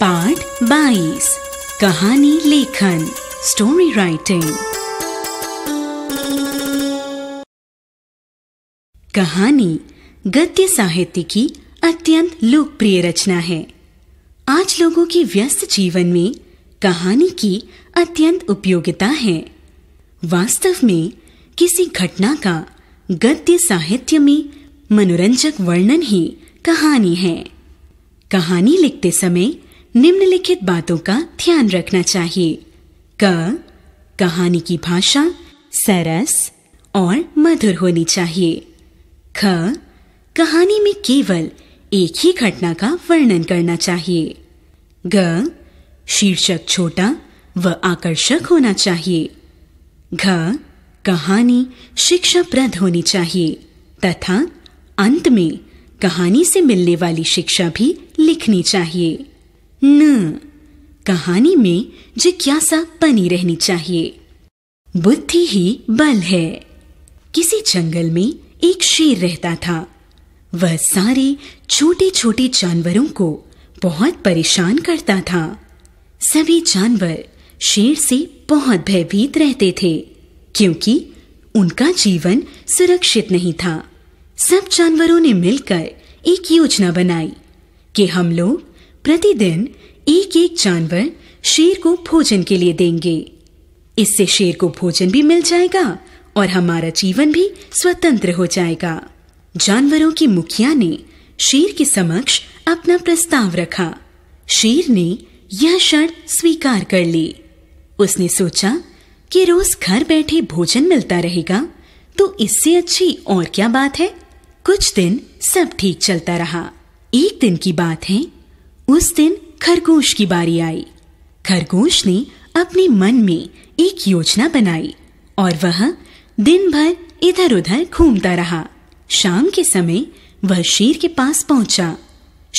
part 22 कहानी लेखन story writing कहानी गद्य साहित्य की अत्यंत लोकप्रिय रचना है आज लोगों के व्यस्त जीवन में कहानी की अत्यंत उपयोगिता है वास्तव में किसी घटना का गद्य साहित्य में मनोरंजक वर्णन ही कहानी है कहानी लिखते समय निम्नलिखित बातों का ध्यान रखना चाहिए क कहानी की भाषा सरस और मधुर होनी चाहिए ख कहानी में केवल एक ही घटना का वर्णन करना चाहिए ग शीर्षक छोटा व आकर्षक होना चाहिए घ कहानी शिक्षाप्रद होनी चाहिए तथा अंत में कहानी से मिलने वाली शिक्षा भी लिखनी चाहिए न कहानी में जिज्ञासा बनी रहनी चाहिए बुद्धि ही बल है किसी जंगल में एक शेर रहता था वह सारे छोटे छोटे जानवरों को बहुत परेशान करता था सभी जानवर शेर से बहुत भयभीत रहते थे क्योंकि उनका जीवन सुरक्षित नहीं था सब जानवरों ने मिलकर एक योजना बनाई कि हम लोग प्रतिदिन एक एक जानवर शेर को भोजन के लिए देंगे इससे शेर को भोजन भी मिल जाएगा और हमारा जीवन भी स्वतंत्र हो जाएगा जानवरों की मुखिया ने शेर के समक्ष अपना प्रस्ताव रखा शेर ने यह शर्त स्वीकार कर ली उसने सोचा कि रोज घर बैठे भोजन मिलता रहेगा तो इससे अच्छी और क्या बात है कुछ दिन सब ठीक चलता रहा एक दिन की बात है उस दिन खरगोश की बारी आई खरगोश ने अपने मन में एक योजना बनाई और वह दिन भर इधर उधर घूमता रहा शाम के समय वह शेर के पास पहुंचा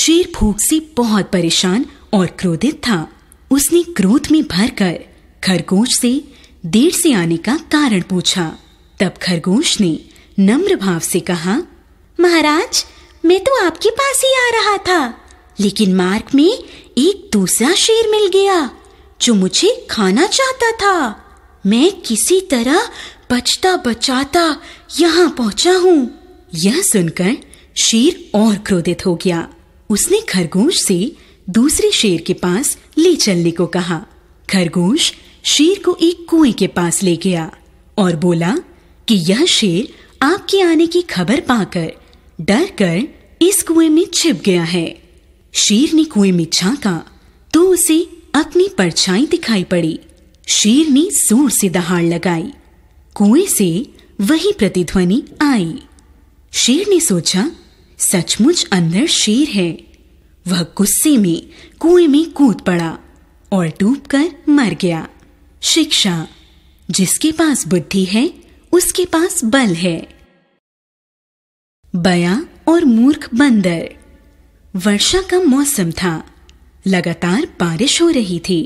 शेर भूख से बहुत परेशान और क्रोधित था उसने क्रोध में भर कर खरगोश से देर से आने का कारण पूछा तब खरगोश ने नम्र भाव से कहा महाराज मैं तो आपके पास ही आ रहा था लेकिन मार्ग में एक दूसरा शेर मिल गया जो मुझे खाना चाहता था मैं किसी तरह बचता बचाता यहाँ पहुंचा हूँ यह सुनकर शेर और क्रोधित हो गया उसने खरगोश से दूसरे शेर के पास ले चलने को कहा खरगोश शेर को एक कुएं के पास ले गया और बोला कि यह शेर आपके आने की खबर पाकर डर कर इस कुएं में छिप गया है शेर ने कुएं में झांका तो उसे अपनी परछाई दिखाई पड़ी शेर ने जोर से दहाड़ लगाई कुएं से वही प्रतिध्वनि आई शेर ने सोचा सचमुच अंदर शेर है वह गुस्से में कुएं में कूद पड़ा और डूबकर मर गया शिक्षा जिसके पास बुद्धि है उसके पास बल है बया और मूर्ख बंदर वर्षा का मौसम था लगातार बारिश हो रही थी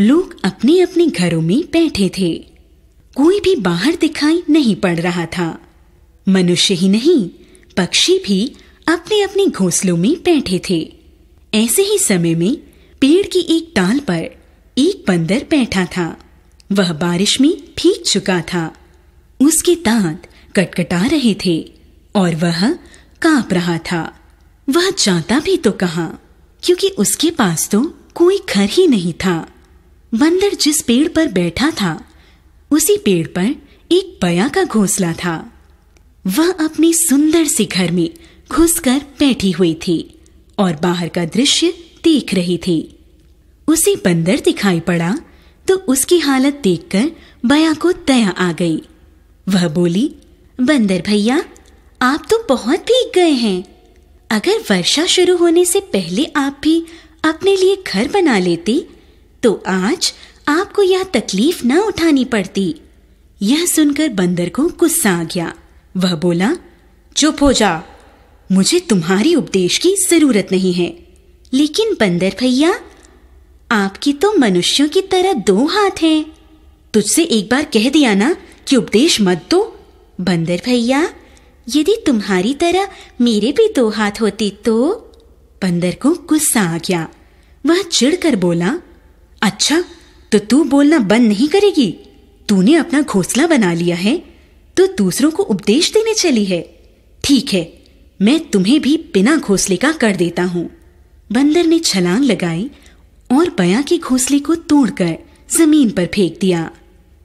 लोग अपने अपने घरों में बैठे थे कोई भी बाहर दिखाई नहीं पड़ रहा था मनुष्य ही नहीं पक्षी भी अपने अपने घोंसलों में बैठे थे ऐसे ही समय में पेड़ की एक डाल पर एक बंदर बैठा था वह बारिश में भीग चुका था उसके दांत कटकटा रहे थे और वह कांप रहा था वह जाता भी तो कहा क्योंकि उसके पास तो कोई घर ही नहीं था बंदर जिस पेड़ पर बैठा था उसी पेड़ पर एक बया का घोंसला था वह अपने सुंदर से घर में घुसकर बैठी हुई थी और बाहर का दृश्य देख रही थी उसे बंदर दिखाई पड़ा तो उसकी हालत देखकर बया को दया आ गई वह बोली बंदर भैया आप तो बहुत भीग गए हैं अगर वर्षा शुरू होने से पहले आप भी अपने लिए घर बना लेते तो आज आपको यह तकलीफ ना उठानी पड़ती यह सुनकर बंदर को गुस्सा आ गया वह बोला चुप हो जा मुझे तुम्हारी उपदेश की जरूरत नहीं है लेकिन बंदर भैया आपकी तो मनुष्यों की तरह दो हाथ हैं तुझसे एक बार कह दिया ना कि उपदेश मत दो बंदर भैया यदि तुम्हारी तरह मेरे भी दो हाथ होते तो बंदर को गुस्सा आ गया वह चिढ़कर बोला अच्छा तो तू बोलना बंद नहीं करेगी तूने अपना घोंसला बना लिया है तो दूसरों को उपदेश देने चली है ठीक है मैं तुम्हें भी बिना घोंसले का कर देता हूँ बंदर ने छलांग लगाई और बया के घोंसले को तोड़कर जमीन पर फेंक दिया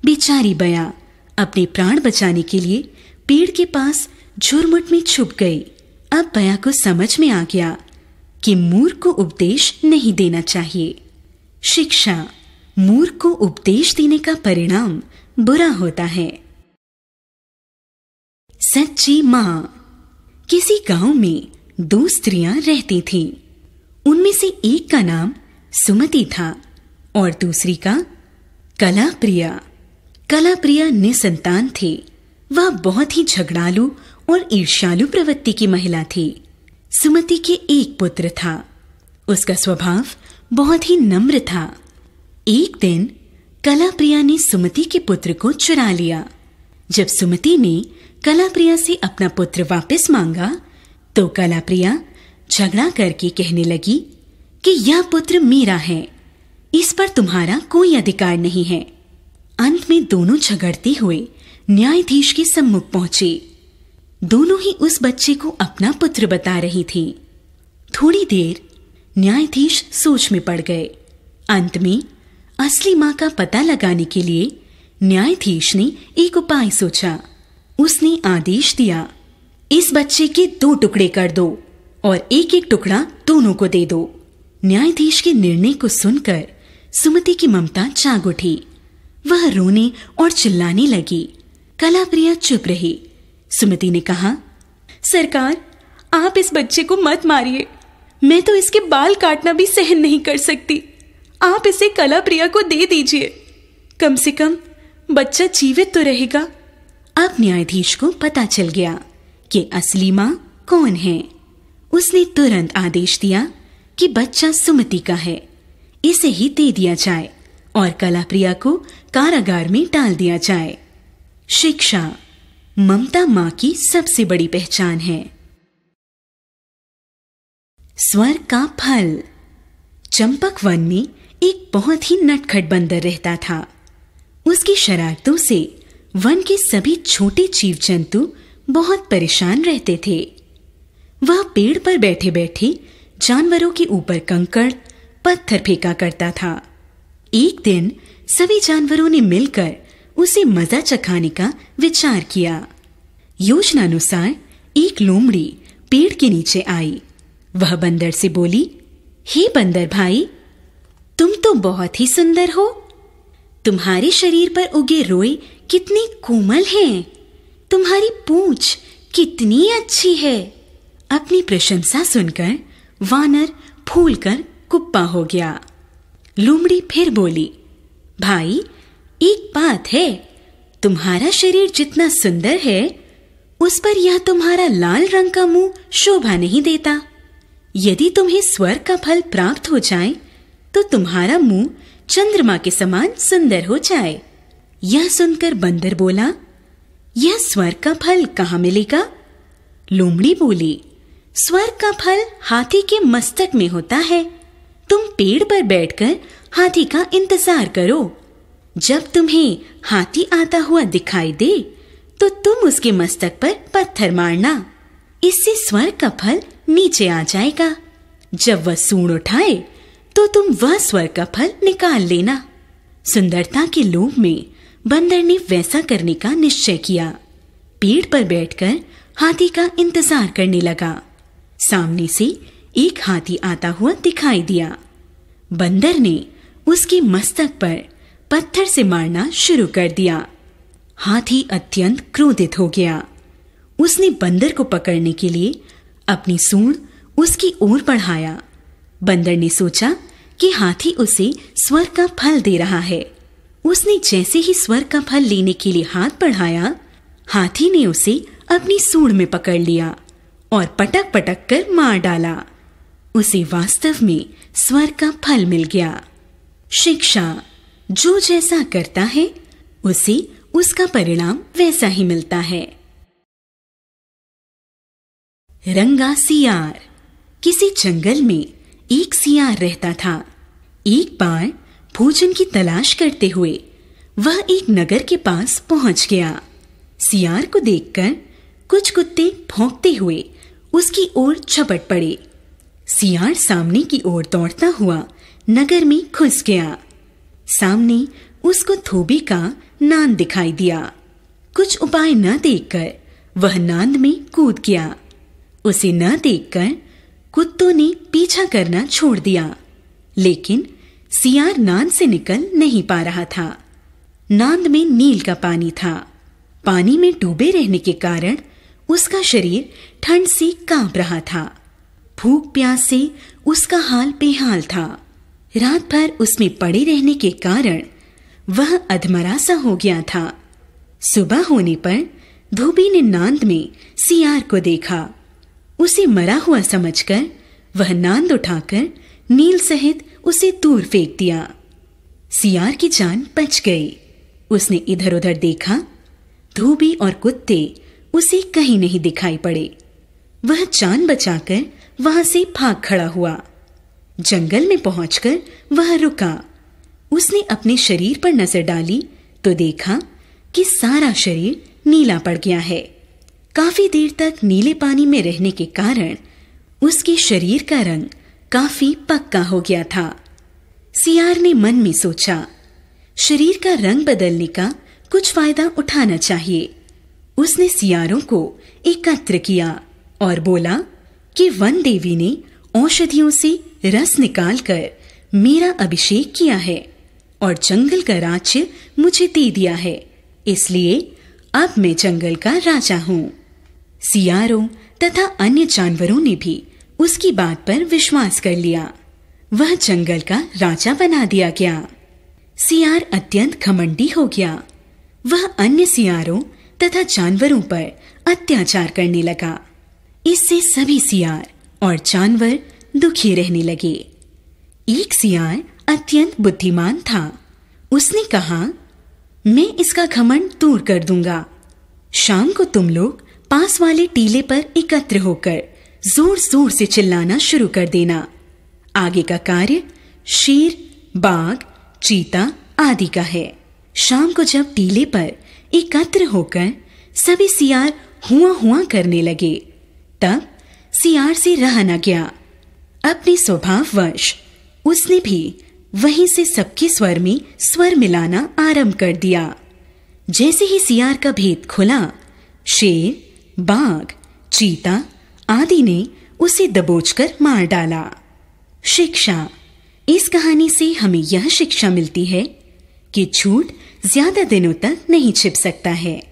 बेचारी बया अपने प्राण बचाने के लिए पेड़ के पास झुरमुट में छुप गई अब बया को समझ में आ गया कि मूर्ख को उपदेश नहीं देना चाहिए शिक्षा मूर्ख को उपदेश देने का परिणाम बुरा होता है सच्ची मां किसी गांव में दो स्त्रियां रहती थी उनमें से एक का नाम सुमति था और दूसरी का कलाप्रिया कलाप्रिया निसंतान थे वह बहुत ही झगड़ालू और ईर्ष्यालु प्रवृत्ति की महिला थी सुमति के एक पुत्र था उसका स्वभाव बहुत ही नम्र था एक दिन कला प्रिया ने सुमति के पुत्र को चुरा लिया जब सुमति ने कला प्रिया से अपना पुत्र वापस मांगा तो कला प्रिया झगड़ा करके कहने लगी कि यह पुत्र मेरा है इस पर तुम्हारा कोई अधिकार नहीं है अंत में दोनों झगड़ते हुए न्यायाधीश के सम्मुख पहुंचे दोनों ही उस बच्चे को अपना पुत्र बता रही थी थोड़ी देर न्यायाधीश सोच में पड़ गए अंत में असली मां का पता लगाने के लिए न्यायाधीश ने एक उपाय सोचा उसने आदेश दिया इस बच्चे के दो टुकड़े कर दो और एक एक टुकड़ा दोनों को दे दो न्यायाधीश के निर्णय को सुनकर सुमति की ममता जाग उठी वह रोने और चिल्लाने लगी कलाप्रिया चुप रही सुमति ने कहा सरकार आप इस बच्चे को मत मारिए मैं तो इसके बाल काटना भी सहन नहीं कर सकती आप इसे कला प्रिया को दे दीजिए कम से कम बच्चा जीवित तो रहेगा अब न्यायाधीश को पता चल गया कि असली माँ कौन है उसने तुरंत आदेश दिया कि बच्चा सुमति का है इसे ही दे दिया जाए और कलाप्रिया को कारागार में डाल दिया जाए शिक्षा ममता माँ की सबसे बड़ी पहचान है स्वर का फल चंपक वन में एक बहुत ही नटखट बंदर रहता था उसकी शरारतों से वन के सभी छोटे जीव जंतु बहुत परेशान रहते थे वह पेड़ पर बैठे बैठे जानवरों के ऊपर कंकड़ पत्थर फेंका करता था एक दिन सभी जानवरों ने मिलकर उसे मजा चखाने का विचार किया अनुसार एक लोमड़ी पेड़ के नीचे आई वह बंदर से बोली हे बंदर भाई तुम तो बहुत ही सुंदर हो तुम्हारे शरीर पर उगे रोए कितने कोमल हैं तुम्हारी पूंछ कितनी अच्छी है अपनी प्रशंसा सुनकर वानर फूलकर कुप्पा हो गया लोमड़ी फिर बोली भाई एक बात है तुम्हारा शरीर जितना सुंदर है उस पर यह तुम्हारा लाल रंग का मुंह शोभा नहीं देता यदि तुम्हें स्वर्ग का फल प्राप्त हो जाए तो तुम्हारा मुंह चंद्रमा के समान सुंदर हो जाए यह सुनकर बंदर बोला यह स्वर्ग का फल कहाँ मिलेगा लोमड़ी बोली स्वर्ग का फल हाथी के मस्तक में होता है तुम पेड़ पर बैठकर हाथी का इंतजार करो जब तुम्हें हाथी आता हुआ दिखाई दे तो तुम उसके मस्तक पर पत्थर मारना इससे स्वर्ग का फल नीचे आ जाएगा जब वह सूण उठाए तो तुम वह स्वर का फल निकाल लेना सुंदरता के लोभ में बंदर ने वैसा करने का निश्चय किया पेड़ पर बैठकर हाथी का इंतजार करने लगा सामने से एक हाथी आता हुआ दिखाई दिया बंदर ने उसके मस्तक पर पत्थर से मारना शुरू कर दिया हाथी अत्यंत क्रोधित हो गया उसने बंदर को पकड़ने के लिए अपनी सूंड उसकी ओर बढ़ाया बंदर ने सोचा कि हाथी उसे स्वर का फल दे रहा है उसने जैसे ही स्वर का फल लेने के लिए हाथ बढ़ाया हाथी ने उसे अपनी सूंड में पकड़ लिया और पटक पटक कर मार डाला उसे वास्तव में स्वर का फल मिल गया शिक्षा जो जैसा करता है उसे उसका परिणाम वैसा ही मिलता है रंगा सियार किसी जंगल में एक सियार रहता था एक बार भोजन की तलाश करते हुए वह एक नगर के पास पहुंच गया सियार को देखकर कुछ कुत्ते भौंकते हुए उसकी ओर झपट पड़े सियार सामने की ओर दौड़ता हुआ नगर में घुस गया सामने उसको थोबी का नांद दिखाई दिया कुछ उपाय न देखकर वह नांद में कूद गया उसे न देखकर कुत्तों ने पीछा करना छोड़ दिया लेकिन सियार नांद से निकल नहीं पा रहा था नांद में नील का पानी था पानी में डूबे रहने के कारण उसका शरीर ठंड से कांप रहा था भूख प्यास से उसका हाल बेहाल था रात भर उसमें पड़े रहने के कारण वह अधमरा सा हो गया था सुबह होने पर धोबी ने नांद में सियार को देखा उसे मरा हुआ समझकर वह नांद उठाकर नील सहित उसे दूर फेंक दिया सियार की जान बच गई उसने इधर उधर देखा धोबी और कुत्ते उसे कहीं नहीं दिखाई पड़े वह जान बचाकर वहां से भाग खड़ा हुआ जंगल में पहुंचकर वह रुका उसने अपने शरीर पर नजर डाली तो देखा कि सारा शरीर नीला पड़ गया है काफी देर तक नीले पानी में रहने के कारण उसके शरीर का रंग काफी पक्का हो गया था सियार ने मन में सोचा शरीर का रंग बदलने का कुछ फायदा उठाना चाहिए उसने सियारों को एकत्र किया और बोला कि वन देवी ने औषधियों से रस निकालकर मेरा अभिषेक किया है और जंगल का राज्य मुझे दे दिया है इसलिए अब मैं जंगल का राजा हूँ सियारों तथा अन्य जानवरों ने भी उसकी बात पर विश्वास कर लिया वह जंगल का राजा बना दिया गया सियार अत्यंत घमंडी हो गया वह अन्य सियारों तथा जानवरों पर अत्याचार करने लगा इससे सभी सियार और जानवर दुखी रहने लगे एक सियार अत्यंत बुद्धिमान था उसने कहा मैं इसका घमंड दूर कर दूंगा शाम को तुम लोग पास वाले टीले पर एकत्र होकर जोर जोर से चिल्लाना शुरू कर देना आगे का कार्य शेर बाघ चीता आदि का है शाम को जब टीले पर एकत्र होकर सभी सियार हुआ हुआ करने लगे तब सियार से रहा न गया अपने स्वभाववश उसने भी वहीं से सबके स्वर में स्वर मिलाना आरंभ कर दिया जैसे ही सियार का भेद खुला शेर बाघ चीता आदि ने उसे दबोचकर मार डाला शिक्षा इस कहानी से हमें यह शिक्षा मिलती है कि झूठ ज्यादा दिनों तक नहीं छिप सकता है